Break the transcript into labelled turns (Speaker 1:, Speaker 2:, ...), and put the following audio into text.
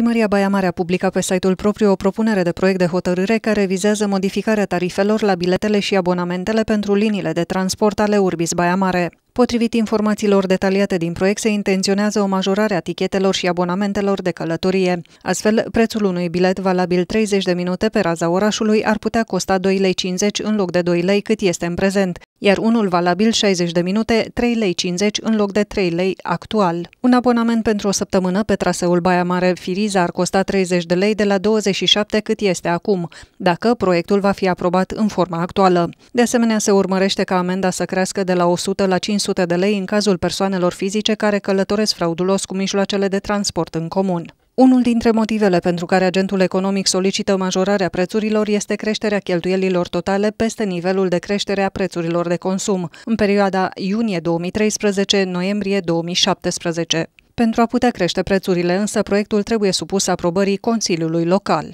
Speaker 1: Primăria Baia Mare a publicat pe site-ul propriu o propunere de proiect de hotărâre care vizează modificarea tarifelor la biletele și abonamentele pentru liniile de transport ale Urbis Baia Mare. Potrivit informațiilor detaliate din proiect, se intenționează o majorare a tichetelor și abonamentelor de călătorie. Astfel, prețul unui bilet valabil 30 de minute pe raza orașului ar putea costa 2,50 lei în loc de 2 lei cât este în prezent iar unul valabil 60 de minute, 3 lei 50 în loc de 3 lei actual. Un abonament pentru o săptămână pe traseul Baia Mare Firiza ar costa 30 de lei de la 27 cât este acum, dacă proiectul va fi aprobat în forma actuală. De asemenea, se urmărește ca amenda să crească de la 100 la 500 de lei în cazul persoanelor fizice care călătoresc fraudulos cu mijloacele de transport în comun. Unul dintre motivele pentru care agentul economic solicită majorarea prețurilor este creșterea cheltuielilor totale peste nivelul de creștere a prețurilor de consum în perioada iunie 2013-noiembrie 2017. Pentru a putea crește prețurile, însă, proiectul trebuie supus aprobării Consiliului Local.